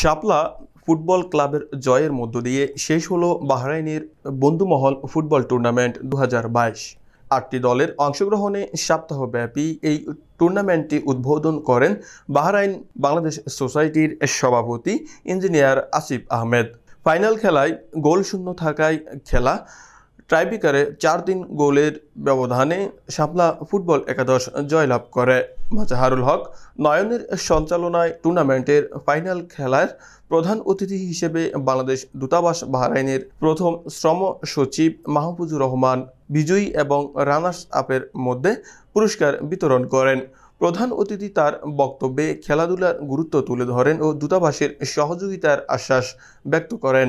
শাপলা football ক্লাবের জয়ের মধ্য দিয়ে শেষ হলো বাহরাইনের বন্ধুমহল ফুটবল টুর্নামেন্ট দু আটটি দলের অংশগ্রহণে সপ্তাহব্যাপী এই টুর্নামেন্টটি উদ্বোধন করেন বাহরাইন বাংলাদেশ সোসাইটির সভাপতি ইঞ্জিনিয়ার আসিফ আহমেদ ফাইনাল খেলায় গোল শূন্য থাকায় খেলা ট্রাইবিকারে চার তিন গোলের ব্যবধানে শাপলা ফুটবল একাদশ জয়লাভ করে মাজাহারুল হক নয়নের সঞ্চালনায় টুর্নামেন্টের ফাইনাল খেলার প্রধান অতিথি হিসেবে বাংলাদেশ দূতাবাস বাহরাইনের প্রথম শ্রম সচিব মাহফুজুর রহমান বিজয়ী এবং রানার্স আপের মধ্যে পুরস্কার বিতরণ করেন প্রধান অতিথি তার বক্তব্যে খেলাধুলার গুরুত্ব তুলে ধরেন ও দূতাবাসের সহযোগিতার আশ্বাস ব্যক্ত করেন